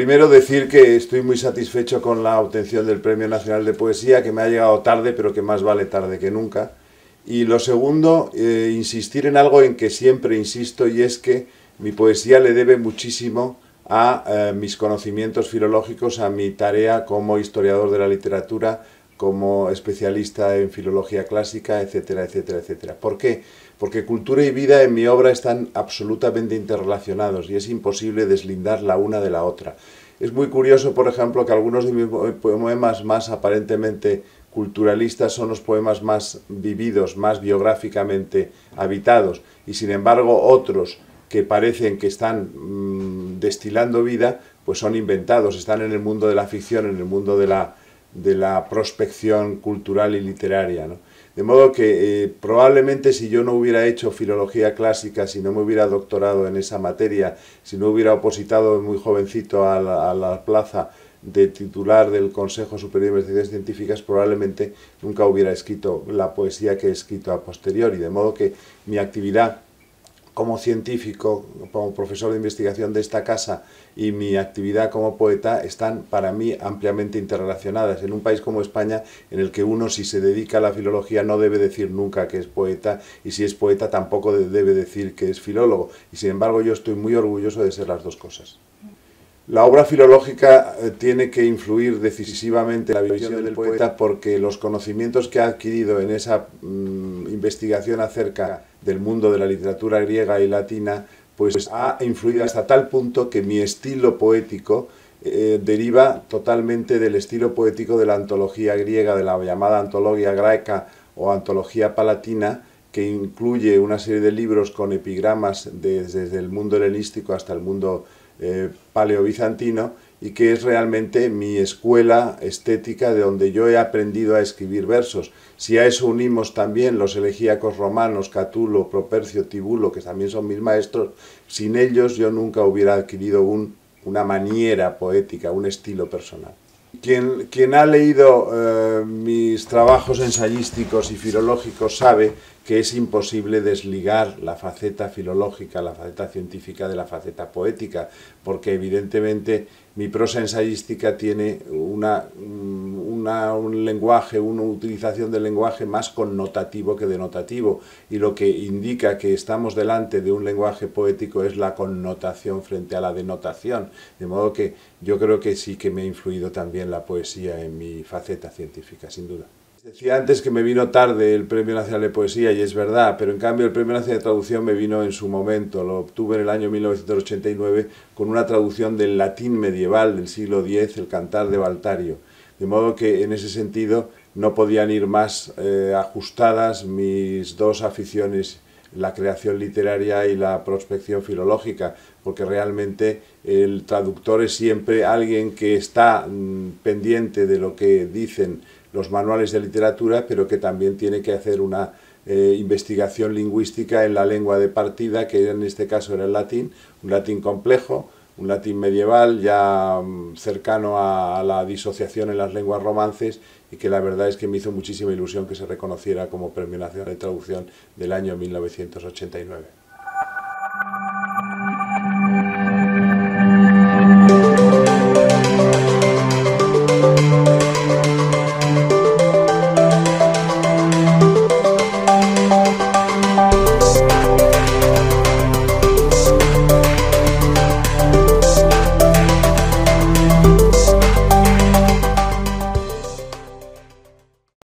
primero decir que estoy muy satisfecho con la obtención del Premio Nacional de Poesía, que me ha llegado tarde, pero que más vale tarde que nunca. Y lo segundo, eh, insistir en algo en que siempre insisto, y es que mi poesía le debe muchísimo a eh, mis conocimientos filológicos, a mi tarea como historiador de la literatura, como especialista en filología clásica, etcétera, etcétera, etcétera. ¿Por qué? porque cultura y vida en mi obra están absolutamente interrelacionados y es imposible deslindar la una de la otra. Es muy curioso, por ejemplo, que algunos de mis poemas más aparentemente culturalistas son los poemas más vividos, más biográficamente habitados, y sin embargo otros que parecen que están mm, destilando vida, pues son inventados, están en el mundo de la ficción, en el mundo de la, de la prospección cultural y literaria. ¿no? De modo que eh, probablemente si yo no hubiera hecho filología clásica, si no me hubiera doctorado en esa materia, si no hubiera opositado muy jovencito a la, plaza de titular del Consejo Superior de Investigaciones Científicas, probablemente nunca hubiera escrito la poesía que he escrito a posteriori. De modo que mi actividad como científico, como profesor de investigación de esta casa y mi actividad como poeta están para mí ampliamente interrelacionadas. En un país como España, en el que uno si se dedica a la filología no debe decir nunca que es poeta y si es poeta tampoco debe decir que es filólogo. Y sin embargo yo estoy muy orgulloso de ser las dos cosas. La obra filológica eh, tiene que influir decisivamente en la visión del poeta porque los conocimientos que ha adquirido en esa mm, investigación acerca del mundo de la literatura griega y latina, pues ha influido hasta tal punto que mi estilo poético eh, deriva totalmente del estilo poético de la antología griega, de la llamada antología graeca o antología palatina, que incluye una serie de libros con epigramas desde el mundo helenístico hasta el mundo eh, paleobizantino y que es realmente mi escuela estética de donde yo he aprendido a escribir versos. Si a eso unimos también los elegíacos romanos, Catulo, Propercio, Tibulo, que también son mis maestros, sin ellos yo nunca hubiera adquirido un, una manera poética, un estilo personal. Quien, quien ha leído eh, mis trabajos ensayísticos y filológicos sabe que es imposible desligar la faceta filológica, la faceta científica de la faceta poética, porque evidentemente mi prosa ensayística tiene mm, una, un lenguaje, una utilización del lenguaje más connotativo que denotativo, y lo que indica que estamos delante de un lenguaje poético es la connotación frente a la denotación, de modo que yo creo que sí que me ha influido también la poesía en mi faceta científica, sin duda. Decía antes que me vino tarde el Premio Nacional de Poesía y es verdad, pero en cambio el Premio Nacional de Traducción me vino en su momento, lo obtuve en el año 1989 con una traducción del latín medieval del siglo X, el Cantar de Baltario. De modo que en ese sentido no podían ir más eh, ajustadas mis dos aficiones, la creación literaria y la prospección filológica, porque realmente el traductor es siempre alguien que está mm, pendiente de lo que dicen los manuales de literatura, pero que también tiene que hacer una eh, investigación lingüística en la lengua de partida, que en este caso era el latín, un latín complejo, un latín medieval ya mm, cercano a, a la disociación en las lenguas romances y que la verdad es que me hizo muchísima ilusión que se reconociera como Premio Nacional de Traducción del año 1989.